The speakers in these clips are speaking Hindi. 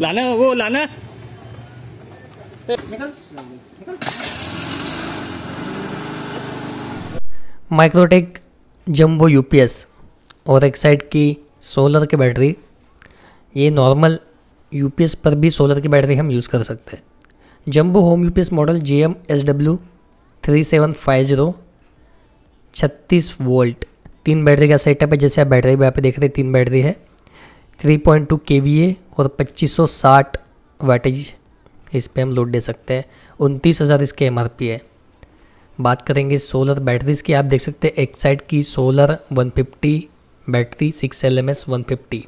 लाना वो लाना माइक्रोटेक जम्बो यूपीएस और एक साइड की सोलर की बैटरी ये नॉर्मल यूपीएस पर भी सोलर की बैटरी हम यूज़ कर सकते हैं jumbo home UPS model J M S W three seven five zero छत्तीस वोल्ट तीन बैटरी का सेटअप है जैसे आप बैटरी भी यहाँ पे देख रहे हैं तीन बैटरी है three point two K V A और पच्चीस सौ साठ वाटेज इस पर हम लोड दे सकते हैं उनतीस हज़ार इसके एम आर पी है बात करेंगे सोलर बैटरीज की आप देख सकते हैं एक साइड की solar one fifty battery six L M S one fifty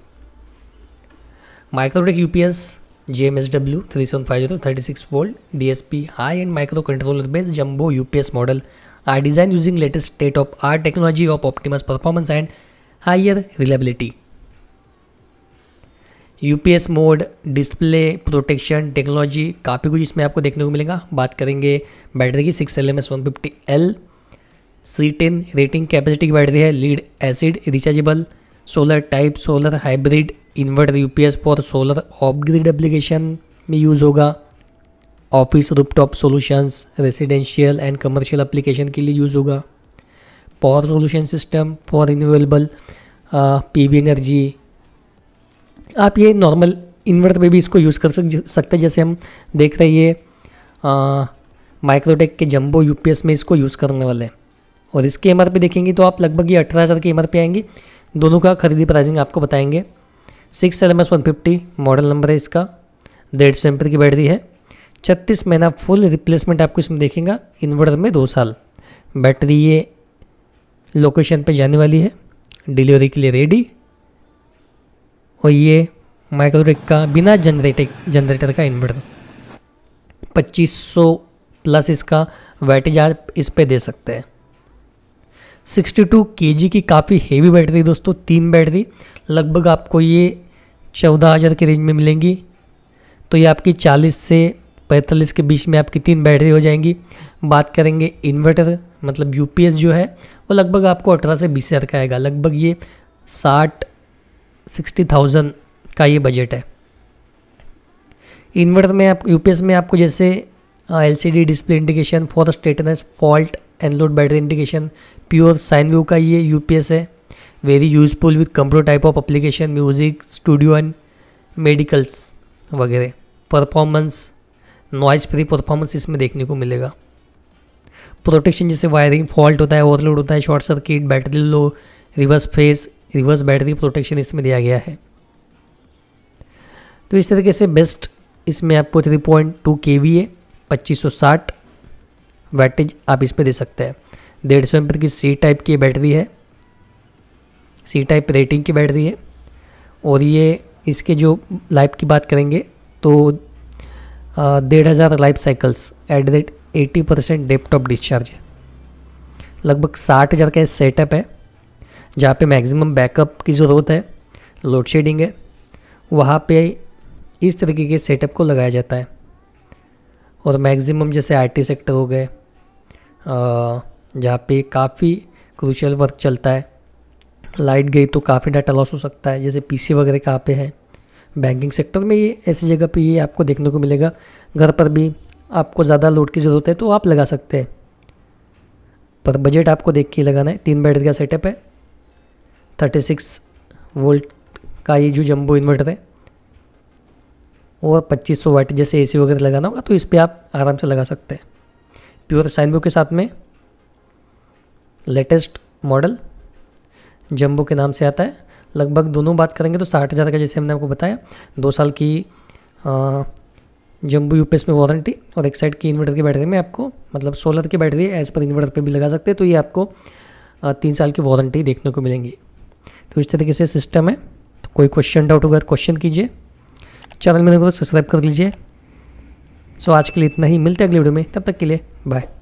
Microtek U P S G M S W three seven five zero thirty six volt D S P high and micro controller base jumbo U P S model are design using latest state of art technology of optimus performance and higher reliability UPS mode display protection technology काफ़ी कुछ इसमें आपको देखने को मिलेगा बात करेंगे बैटरी की six L M S one fifty L C ten rating capacity की बैटरी है lead acid rechargeable solar type solar hybrid inverter U P S for solar off grid application में यूज़ होगा office rooftop solutions residential and commercial application के लिए यूज़ होगा power solution system for renewable P V energy आप ये नॉर्मल इन्वर्टर पे भी इसको यूज़ कर सकते हैं जैसे हम देख रहे ये माइक्रोटेक के जंबो यूपीएस में इसको यूज़ करने वाले हैं और इसके एम देखेंगे तो आप लगभग ये अठारह हज़ार की एम आएंगे दोनों का खरीदी प्राइसिंग आपको बताएंगे six L M S one fifty model number है इसका डेढ़ सौ की बैटरी है छत्तीस महीना फुल रिप्लेसमेंट आपको इसमें देखेंगे इन्वर्टर में दो साल बैटरी ये लोकेशन पे जाने वाली है डिलीवरी के लिए रेडी और ये माइक्रो रिक का बिना जनरेटर जनरेटर का इन्वर्टर 2500 प्लस इसका वैटेज आप इस पर दे सकते हैं 62 केजी की काफ़ी हेवी बैटरी दोस्तों तीन बैटरी लगभग आपको ये चौदह हज़ार रेंज में मिलेंगी तो ये आपकी 40 से पैंतालीस के बीच में आपकी तीन बैटरी हो जाएंगी बात करेंगे इन्वर्टर मतलब यूपीएस जो है वो लगभग आपको अठारह से बीस हज़ार का आएगा लगभग ये साठ सिक्सटी थाउजेंड का ये बजट है इन्वर्टर में आप यू में आपको जैसे L C D display indication for status fault and load battery indication pure sine view का ये यू है very useful with computer type of application music studio and medicals वगैरह परफॉर्मेंस नॉइज फ्री परफॉर्मेंस इसमें देखने को मिलेगा प्रोटेक्शन जैसे वायरिंग फॉल्ट होता है ओवरलोड होता है short circuit battery low reverse phase reverse battery protection इसमें दिया गया है तो इस तरीके से बेस्ट इसमें आपको three point two K V A पच्चीस सौ साठ वैटेज आप इसमें दे सकते हैं डेढ़ सौ एम्पर की सी टाइप की बैटरी है सी टाइप रेटिंग की बैटरी है और ये इसके जो लाइफ की बात करेंगे तो डेढ़ हज़ार life cycles at the rate eighty percent depth of discharge है लगभग साठ हज़ार का सेटअप है जहाँ पे मैक्सिमम बैकअप की ज़रूरत है लोड शेडिंग है वहाँ पे इस तरीके के सेटअप को लगाया जाता है और मैक्सिमम जैसे आईटी सेक्टर हो गए जहाँ पे काफ़ी क्रूशल वर्क चलता है लाइट गई तो काफ़ी डाटा लॉस हो सकता है जैसे पीसी वगैरह कहाँ पे है बैंकिंग सेक्टर में ये ऐसी जगह पे ये आपको देखने को मिलेगा घर पर भी आपको ज़्यादा लोड की ज़रूरत है तो आप लगा सकते हैं पर बजट आपको देख के लगाना है तीन बैटरी का सेटअप है थर्टी सिक्स वोल्ट का ये जो जम्बो इन्वर्टर है और पच्चीस सौ वाट जैसे एसी वगैरह लगाना होगा तो इस पर आप आराम से लगा सकते हैं प्योर साइन के साथ में लेटेस्ट मॉडल जंबो के नाम से आता है लगभग दोनों बात करेंगे तो साठ हज़ार का जैसे हमने आपको बताया दो साल की आ, जम्बू यूपीएस में वारंटी और एक साइड की इन्वर्टर की बैटरी में आपको मतलब सोलर की बैटरी एज पर इन्वर्टर पे भी लगा सकते हैं तो ये आपको तीन साल की वारंटी देखने को मिलेंगी तो इस तरीके से सिस्टम है तो कोई क्वेश्चन डाउट होगा तो क्वेश्चन कीजिए चैनल में देखो तो सब्सक्राइब कर लीजिए सो आज के लिए इतना ही मिलते हैं अगले वीडियो में तब तक के लिए बाय